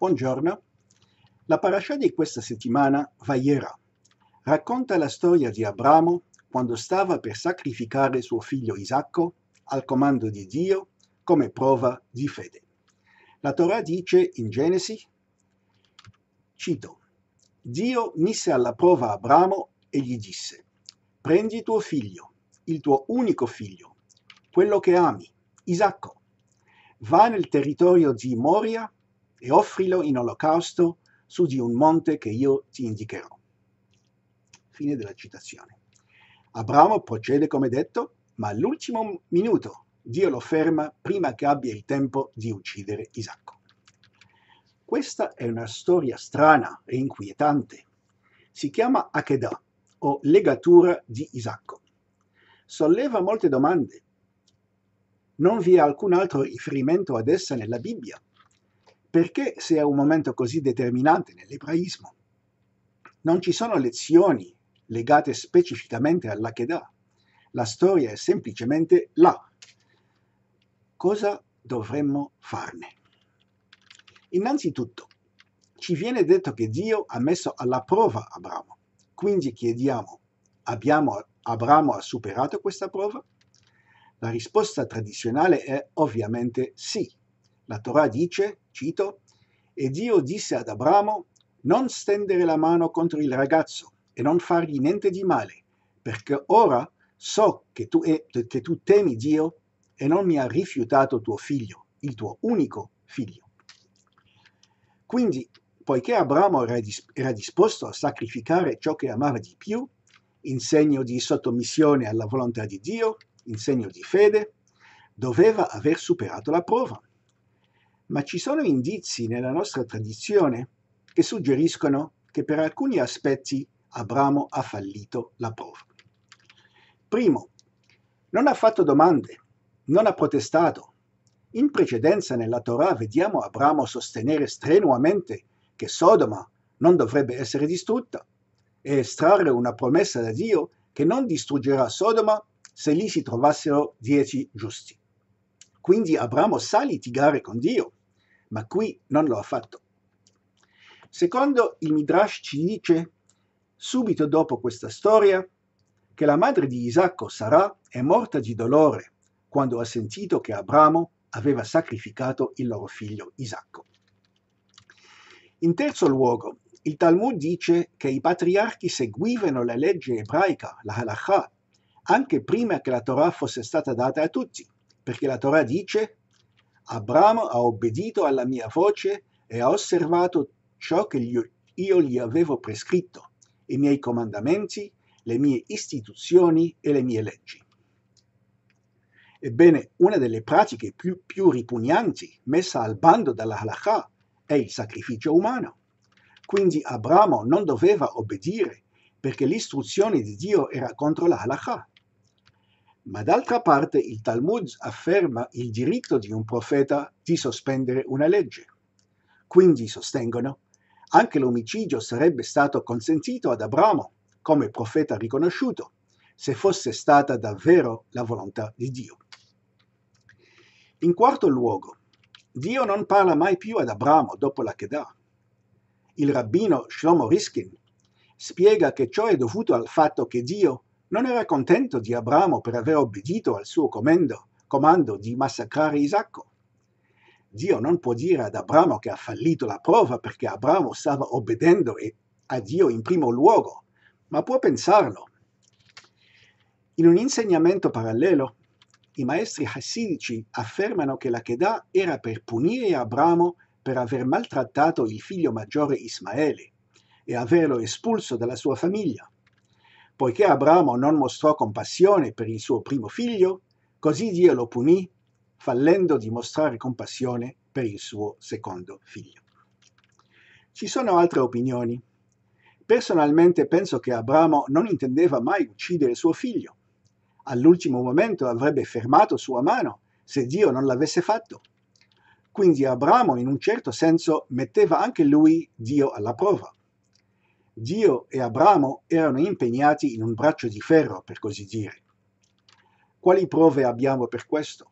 Buongiorno. La parasha di questa settimana, Vayera, racconta la storia di Abramo quando stava per sacrificare suo figlio Isacco al comando di Dio come prova di fede. La Torah dice in Genesi, cito, Dio mise alla prova Abramo e gli disse, prendi tuo figlio, il tuo unico figlio, quello che ami, Isacco, va nel territorio di Moria e offrilo in olocausto su di un monte che io ti indicherò. Fine della citazione. Abramo procede come detto, ma all'ultimo minuto Dio lo ferma prima che abbia il tempo di uccidere Isacco. Questa è una storia strana e inquietante. Si chiama Akedah, o legatura di Isacco. Solleva molte domande. Non vi è alcun altro riferimento ad essa nella Bibbia, perché se è un momento così determinante nell'ebraismo non ci sono lezioni legate specificamente alla Kedah? La storia è semplicemente là. Cosa dovremmo farne? Innanzitutto, ci viene detto che Dio ha messo alla prova Abramo. Quindi chiediamo, abbiamo, Abramo ha superato questa prova? La risposta tradizionale è ovviamente sì. La Torah dice, cito, e Dio disse ad Abramo, non stendere la mano contro il ragazzo e non fargli niente di male, perché ora so che tu, è, che tu temi Dio e non mi ha rifiutato tuo figlio, il tuo unico figlio. Quindi, poiché Abramo era disposto a sacrificare ciò che amava di più, in segno di sottomissione alla volontà di Dio, in segno di fede, doveva aver superato la prova ma ci sono indizi nella nostra tradizione che suggeriscono che per alcuni aspetti Abramo ha fallito la prova. Primo, non ha fatto domande, non ha protestato. In precedenza nella Torah vediamo Abramo sostenere strenuamente che Sodoma non dovrebbe essere distrutta e estrarre una promessa da Dio che non distruggerà Sodoma se lì si trovassero dieci giusti. Quindi Abramo sa litigare con Dio ma qui non lo ha fatto. Secondo il Midrash ci dice, subito dopo questa storia, che la madre di Isacco, Sarà, è morta di dolore quando ha sentito che Abramo aveva sacrificato il loro figlio Isacco. In terzo luogo, il Talmud dice che i patriarchi seguivano la legge ebraica, la halakha, anche prima che la Torah fosse stata data a tutti, perché la Torah dice Abramo ha obbedito alla mia voce e ha osservato ciò che io gli avevo prescritto, i miei comandamenti, le mie istituzioni e le mie leggi. Ebbene, una delle pratiche più, più ripugnanti messa al bando dalla halakha è il sacrificio umano. Quindi Abramo non doveva obbedire perché l'istruzione di Dio era contro la halakha. Ma d'altra parte il Talmud afferma il diritto di un profeta di sospendere una legge. Quindi sostengono, anche l'omicidio sarebbe stato consentito ad Abramo, come profeta riconosciuto, se fosse stata davvero la volontà di Dio. In quarto luogo, Dio non parla mai più ad Abramo dopo la Kedah. Il rabbino Shlomo Riskin spiega che ciò è dovuto al fatto che Dio non era contento di Abramo per aver obbedito al suo comando, comando di massacrare Isacco. Dio non può dire ad Abramo che ha fallito la prova perché Abramo stava obbedendo a Dio in primo luogo, ma può pensarlo. In un insegnamento parallelo, i maestri hassidici affermano che la Kedah era per punire Abramo per aver maltrattato il figlio maggiore Ismaele e averlo espulso dalla sua famiglia. Poiché Abramo non mostrò compassione per il suo primo figlio, così Dio lo punì, fallendo di mostrare compassione per il suo secondo figlio. Ci sono altre opinioni. Personalmente penso che Abramo non intendeva mai uccidere suo figlio. All'ultimo momento avrebbe fermato sua mano se Dio non l'avesse fatto. Quindi Abramo in un certo senso metteva anche lui Dio alla prova. Dio e Abramo erano impegnati in un braccio di ferro, per così dire. Quali prove abbiamo per questo?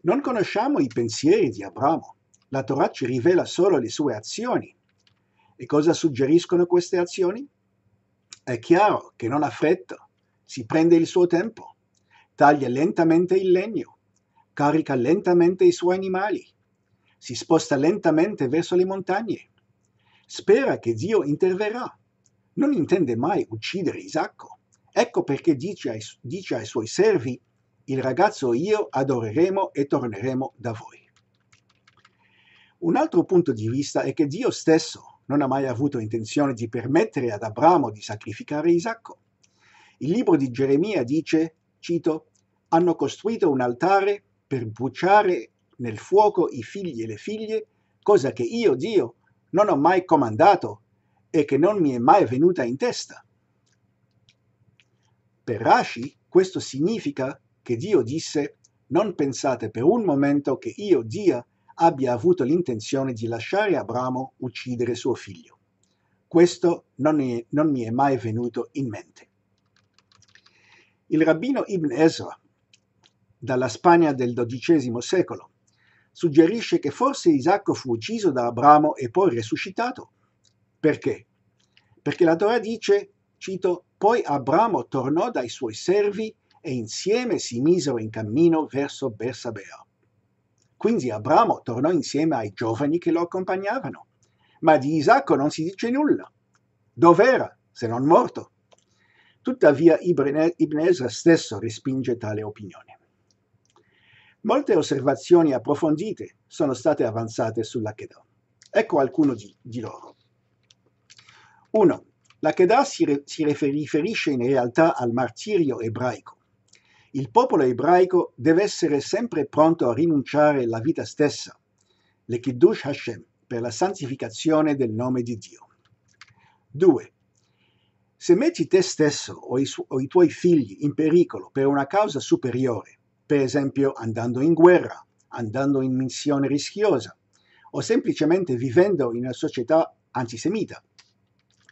Non conosciamo i pensieri di Abramo. La Torah ci rivela solo le sue azioni. E cosa suggeriscono queste azioni? È chiaro che non ha fretta, si prende il suo tempo, taglia lentamente il legno, carica lentamente i suoi animali, si sposta lentamente verso le montagne Spera che Dio interverrà. Non intende mai uccidere Isacco. Ecco perché dice ai, dice ai suoi servi, il ragazzo e io adoreremo e torneremo da voi. Un altro punto di vista è che Dio stesso non ha mai avuto intenzione di permettere ad Abramo di sacrificare Isacco. Il libro di Geremia dice, cito, hanno costruito un altare per bruciare nel fuoco i figli e le figlie, cosa che io, Dio, non ho mai comandato e che non mi è mai venuta in testa. Per Rashi questo significa che Dio disse non pensate per un momento che io Dio, abbia avuto l'intenzione di lasciare Abramo uccidere suo figlio. Questo non, è, non, mi è mai venuto in mente. Il rabbino Ibn Ezra, dalla Spagna del XII secolo, suggerisce che forse Isacco fu ucciso da Abramo e poi risuscitato. Perché? Perché la Torah dice, cito, poi Abramo tornò dai suoi servi e insieme si misero in cammino verso Bersabea. Quindi Abramo tornò insieme ai giovani che lo accompagnavano, ma di Isacco non si dice nulla. Dov'era, se non morto? Tuttavia Ibn Ezra stesso respinge tale opinione. Molte osservazioni approfondite sono state avanzate sull'Akedah. Ecco alcune di, di, loro. 1. L'Akedah si, re, si riferisce in realtà al martirio ebraico. Il popolo ebraico deve essere sempre pronto a rinunciare alla vita stessa, le Kiddush Hashem, per la santificazione del nome di Dio. 2. Se metti te stesso o i, o i tuoi figli in pericolo per una causa superiore, per esempio andando in guerra, andando in missione rischiosa o semplicemente vivendo in una società antisemita.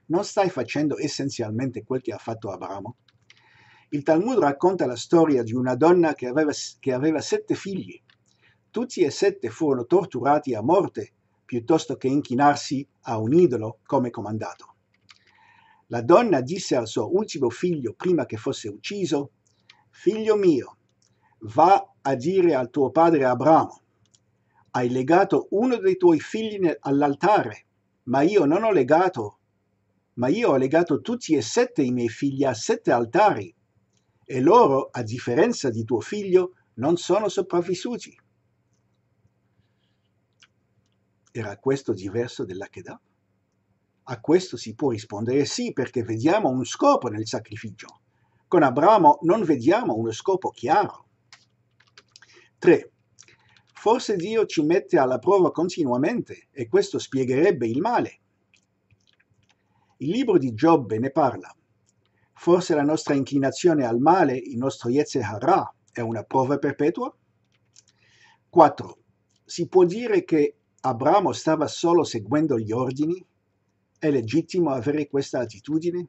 Non stai facendo essenzialmente quel che ha fatto Abramo? Il Talmud racconta la storia di una donna che aveva, che aveva sette figli. Tutti e sette furono torturati a morte piuttosto che inchinarsi a un idolo come comandato. La donna disse al suo ultimo figlio prima che fosse ucciso, Figlio mio, va a dire al tuo padre Abramo, hai legato uno dei tuoi figli all'altare, ma io non ho legato, ma io ho legato tutti e sette i miei figli a sette altari, e loro, a differenza di tuo figlio, non sono sopravvissuti. Era questo diverso dell'Akedah? A questo si può rispondere sì, perché vediamo un scopo nel sacrificio. Con Abramo non vediamo uno scopo chiaro. 3. Forse Dio ci mette alla prova continuamente e questo spiegherebbe il male. Il libro di Giobbe ne parla. Forse la nostra inclinazione al male, il nostro Yetzirah, è una prova perpetua? 4. Si può dire che Abramo stava solo seguendo gli ordini? È legittimo avere questa attitudine?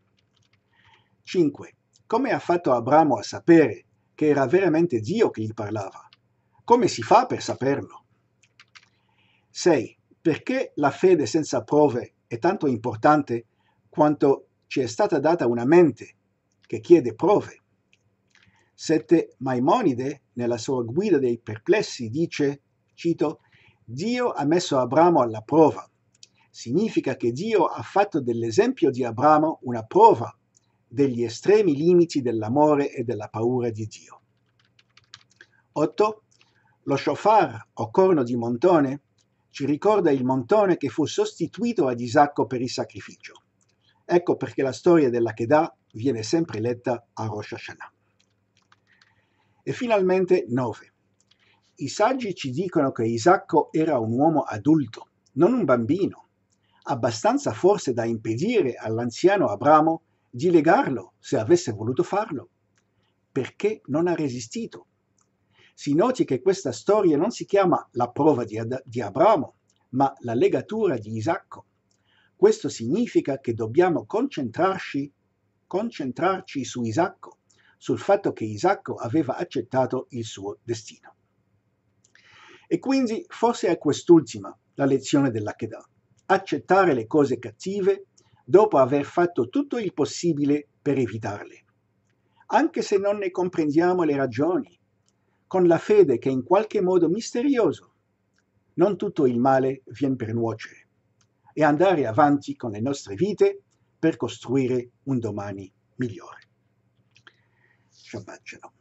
5. Come ha fatto Abramo a sapere che era veramente Dio che gli parlava? Come si fa per saperlo? 6. Perché la fede senza prove è tanto importante quanto ci è stata data una mente che chiede prove? 7. Maimonide, nella sua guida dei perplessi, dice, cito, Dio ha messo Abramo alla prova. Significa che Dio ha fatto dell'esempio di Abramo una prova degli estremi limiti dell'amore e della paura di Dio. 8. Lo shofar, o corno di montone, ci ricorda il montone che fu sostituito ad Isacco per il sacrificio. Ecco perché la storia della Kedah viene sempre letta a Rosh Hashanah. E finalmente 9. I saggi ci dicono che Isacco era un uomo adulto, non un bambino, abbastanza forse da impedire all'anziano Abramo di legarlo se avesse voluto farlo. Perché non ha resistito? Si noti che questa storia non si chiama la prova di, Ad- di Abramo, ma la legatura di Isacco. Questo significa che dobbiamo concentrarci, concentrarci su Isacco, sul fatto che Isacco aveva accettato il suo destino. E quindi forse è quest'ultima la lezione dell'Akedah, accettare le cose cattive dopo aver fatto tutto il possibile per evitarle, anche se non ne comprendiamo le ragioni con la fede che in qualche modo misterioso non tutto il male viene per nuocere e andare avanti con le nostre vite per costruire un domani migliore. Shabbat shalom.